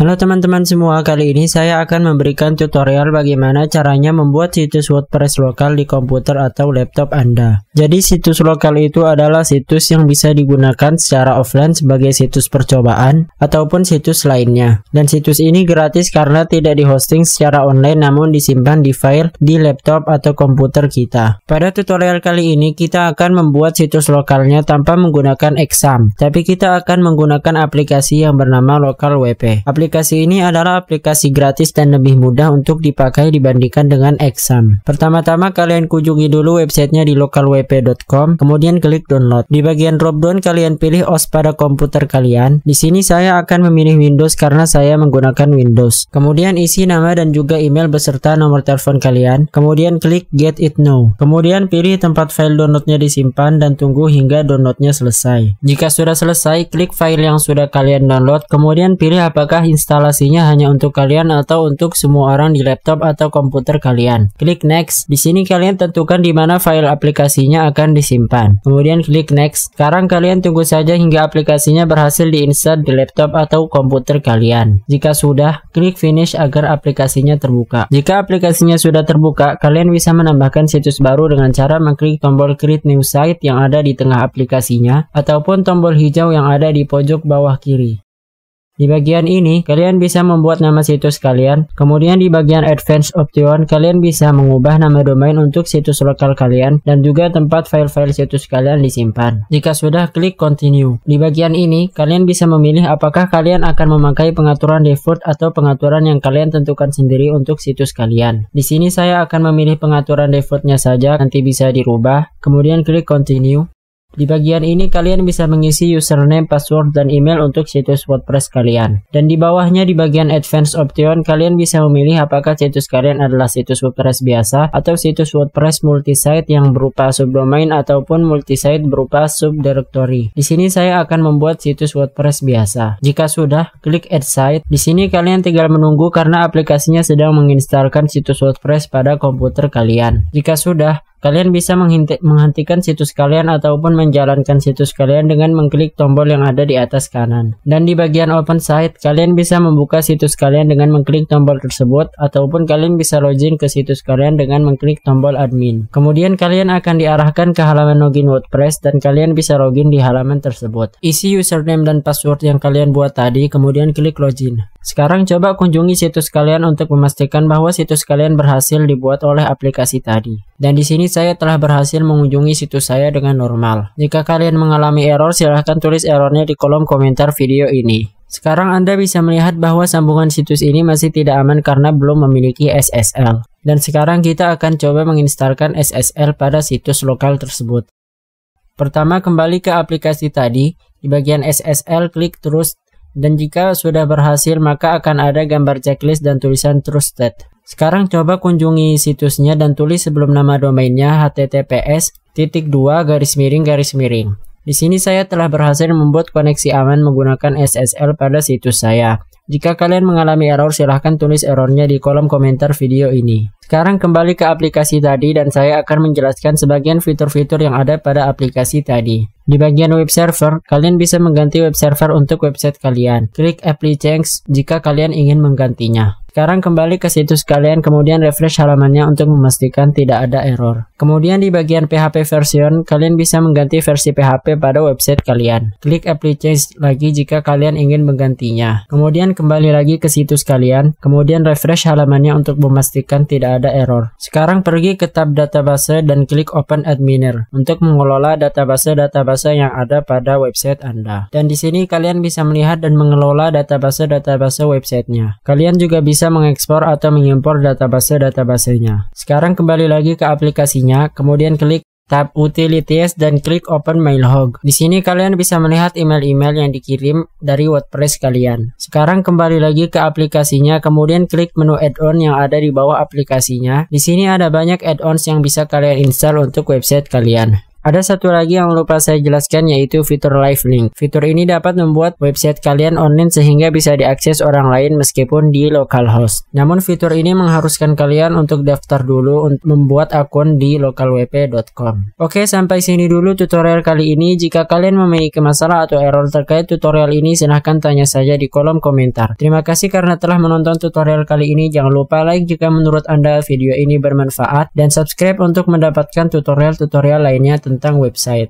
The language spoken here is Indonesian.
Halo teman-teman semua, kali ini saya akan memberikan tutorial bagaimana caranya membuat situs WordPress lokal di komputer atau laptop Anda. Jadi situs lokal itu adalah situs yang bisa digunakan secara offline sebagai situs percobaan ataupun situs lainnya. Dan situs ini gratis karena tidak dihosting secara online namun disimpan di file di laptop atau komputer kita. Pada tutorial kali ini kita akan membuat situs lokalnya tanpa menggunakan exam, tapi kita akan menggunakan aplikasi yang bernama Local WP. Aplikasi aplikasi ini adalah aplikasi gratis dan lebih mudah untuk dipakai dibandingkan dengan Exam. Pertama-tama kalian kunjungi dulu websitenya di localwp.com, kemudian klik download. Di bagian dropdown kalian pilih OS pada komputer kalian. Di sini saya akan memilih Windows karena saya menggunakan Windows. Kemudian isi nama dan juga email beserta nomor telepon kalian. Kemudian klik Get It Now. Kemudian pilih tempat file downloadnya disimpan dan tunggu hingga downloadnya selesai. Jika sudah selesai, klik file yang sudah kalian download, kemudian pilih apakah install instalasinya hanya untuk kalian atau untuk semua orang di laptop atau komputer kalian. Klik next. Di sini kalian tentukan di mana file aplikasinya akan disimpan. Kemudian klik next. Sekarang kalian tunggu saja hingga aplikasinya berhasil diinstal di laptop atau komputer kalian. Jika sudah, klik finish agar aplikasinya terbuka. Jika aplikasinya sudah terbuka, kalian bisa menambahkan situs baru dengan cara mengklik tombol create new site yang ada di tengah aplikasinya ataupun tombol hijau yang ada di pojok bawah kiri. Di bagian ini, kalian bisa membuat nama situs kalian. Kemudian di bagian Advanced Option, kalian bisa mengubah nama domain untuk situs lokal kalian dan juga tempat file-file situs kalian disimpan. Jika sudah, klik Continue. Di bagian ini, kalian bisa memilih apakah kalian akan memakai pengaturan default atau pengaturan yang kalian tentukan sendiri untuk situs kalian. Di sini saya akan memilih pengaturan defaultnya saja, nanti bisa dirubah. Kemudian klik Continue. Di bagian ini kalian bisa mengisi username, password, dan email untuk situs WordPress kalian. Dan di bawahnya di bagian advanced option kalian bisa memilih apakah situs kalian adalah situs WordPress biasa atau situs WordPress multisite yang berupa subdomain ataupun multisite berupa subdirectory. Di sini saya akan membuat situs WordPress biasa. Jika sudah, klik add site. Di sini kalian tinggal menunggu karena aplikasinya sedang menginstalkan situs WordPress pada komputer kalian. Jika sudah, Kalian bisa menghentikan situs kalian ataupun menjalankan situs kalian dengan mengklik tombol yang ada di atas kanan. Dan di bagian open site, kalian bisa membuka situs kalian dengan mengklik tombol tersebut ataupun kalian bisa login ke situs kalian dengan mengklik tombol admin. Kemudian kalian akan diarahkan ke halaman login WordPress dan kalian bisa login di halaman tersebut. Isi username dan password yang kalian buat tadi, kemudian klik login. Sekarang coba kunjungi situs kalian untuk memastikan bahwa situs kalian berhasil dibuat oleh aplikasi tadi. Dan di sini saya telah berhasil mengunjungi situs saya dengan normal. Jika kalian mengalami error, silahkan tulis errornya di kolom komentar video ini. Sekarang Anda bisa melihat bahwa sambungan situs ini masih tidak aman karena belum memiliki SSL. Dan sekarang kita akan coba menginstalkan SSL pada situs lokal tersebut. Pertama, kembali ke aplikasi tadi. Di bagian SSL, klik terus dan jika sudah berhasil maka akan ada gambar checklist dan tulisan trusted. Sekarang coba kunjungi situsnya dan tulis sebelum nama domainnya https garis miring garis miring. Di sini saya telah berhasil membuat koneksi aman menggunakan SSL pada situs saya. Jika kalian mengalami error, silahkan tulis errornya di kolom komentar video ini. Sekarang kembali ke aplikasi tadi dan saya akan menjelaskan sebagian fitur-fitur yang ada pada aplikasi tadi. Di bagian web server, kalian bisa mengganti web server untuk website kalian. Klik apply change jika kalian ingin menggantinya. Sekarang kembali ke situs kalian kemudian refresh halamannya untuk memastikan tidak ada error. Kemudian di bagian PHP version, kalian bisa mengganti versi PHP pada website kalian. Klik apply change lagi jika kalian ingin menggantinya. Kemudian kembali lagi ke situs kalian, kemudian refresh halamannya untuk memastikan tidak ada error. Sekarang pergi ke tab database dan klik open adminer untuk mengelola database-database yang ada pada website Anda. Dan di sini kalian bisa melihat dan mengelola database-database websitenya. Kalian juga bisa mengekspor atau mengimpor database-databasenya. Sekarang kembali lagi ke aplikasinya kemudian klik tab Utilities dan klik Open Mailhog. Di sini kalian bisa melihat email-email yang dikirim dari WordPress kalian. Sekarang kembali lagi ke aplikasinya, kemudian klik menu add-on yang ada di bawah aplikasinya. Di sini ada banyak add-ons yang bisa kalian install untuk website kalian. Ada satu lagi yang lupa saya jelaskan yaitu fitur Live Link. Fitur ini dapat membuat website kalian online sehingga bisa diakses orang lain meskipun di localhost. Namun fitur ini mengharuskan kalian untuk daftar dulu untuk membuat akun di localwp.com. Oke, sampai sini dulu tutorial kali ini. Jika kalian memiliki masalah atau error terkait tutorial ini, silahkan tanya saja di kolom komentar. Terima kasih karena telah menonton tutorial kali ini. Jangan lupa like jika menurut Anda video ini bermanfaat dan subscribe untuk mendapatkan tutorial-tutorial lainnya tentang website.